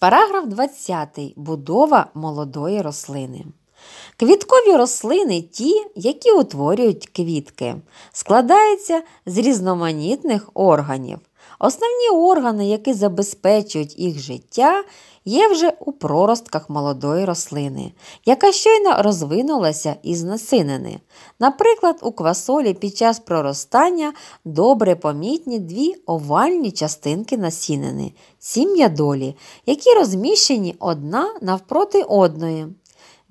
Параграф 20. Будова молодої рослини. Квіткові рослини ті, які утворюють квітки, складаються з різноманітних органів. Основні органи, які забезпечують їх життя, є вже у проростках молодої рослини, яка щойно розвинулася із насинини. Наприклад, у квасолі під час проростання добре помітні дві овальні частинки насінини сім'я долі, які розміщені одна навпроти одної.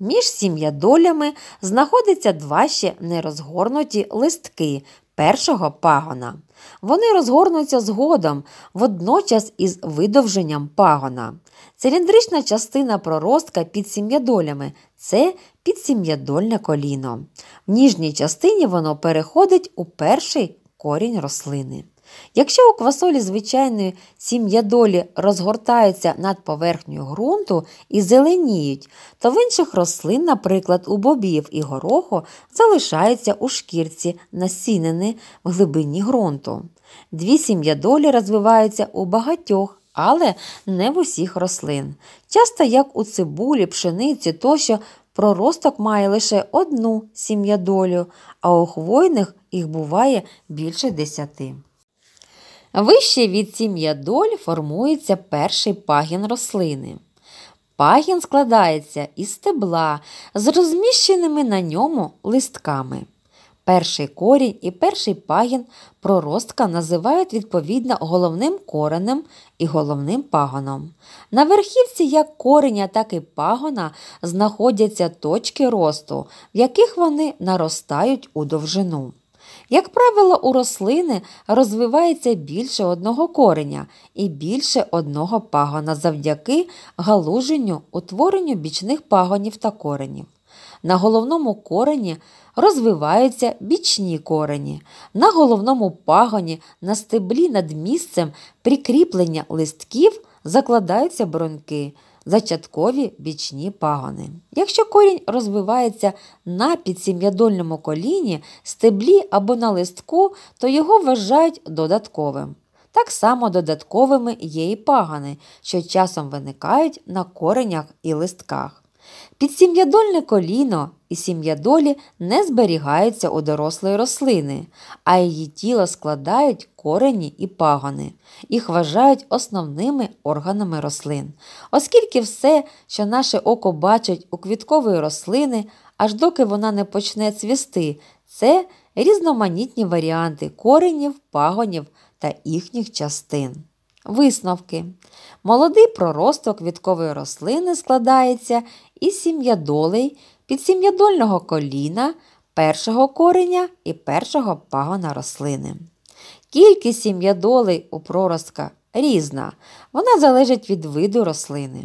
Між сім'ядолями знаходяться два ще нерозгорнуті листки першого пагона. Вони розгорнуться згодом, водночас із видовженням пагона. Циліндрична частина проростка під сім'ядолями це підсім'ядольне коліно. В ніжній частині воно переходить у перший корінь рослини. Якщо у квасолі звичайної сім'я долі розгортаються над поверхнею ґрунту і зеленіють, то в інших рослин, наприклад, у бобів і гороху, залишаються у шкірці, насінені в глибині ґрунту. Дві сім'я долі розвиваються у багатьох. Але не в усіх рослин. Часто, як у цибулі, пшениці тощо проросток має лише одну сім'ядолю, а у хвойних їх буває більше десяти. Вище від сім'ядоль формується перший пагін рослини. Пагін складається із стебла з розміщеними на ньому листками. Перший корінь і перший пагін проростка називають відповідно головним коренем і головним пагоном. На верхівці як кореня, так і пагона знаходяться точки росту, в яких вони наростають у довжину. Як правило, у рослини розвивається більше одного кореня і більше одного пагона завдяки галуженню, утворенню бічних пагонів та коренів. На головному корені розвиваються бічні корені, на головному пагоні на стеблі над місцем прикріплення листків закладаються бронки зачаткові бічні пагони. Якщо корінь розвивається на підсім'ядольному коліні, стеблі або на листку, то його вважають додатковим. Так само додатковими є і пагани, що часом виникають на коренях і листках. Під сім'ядольне коліно і сім'ядолі не зберігаються у дорослої рослини, а її тіло складають корені і пагони. Їх вважають основними органами рослин, оскільки все, що наше око бачить у квіткової рослини, аж доки вона не почне цвісти, це різноманітні варіанти коренів, пагонів та їхніх частин. Висновки. Молодий проросток квіткової рослини складається із сім'ядолей, підсім'ядольного коліна, першого кореня і першого пагона рослини. Кількість сім'ядолей у проростка різна, вона залежить від виду рослини.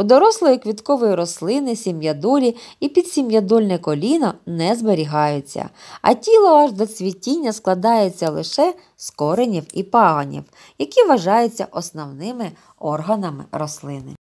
У дорослої квіткової рослини сім'ядолі і підсім'ядольне коліно не зберігаються, а тіло аж до цвітіння складається лише з коренів і паганів, які вважаються основними органами рослини.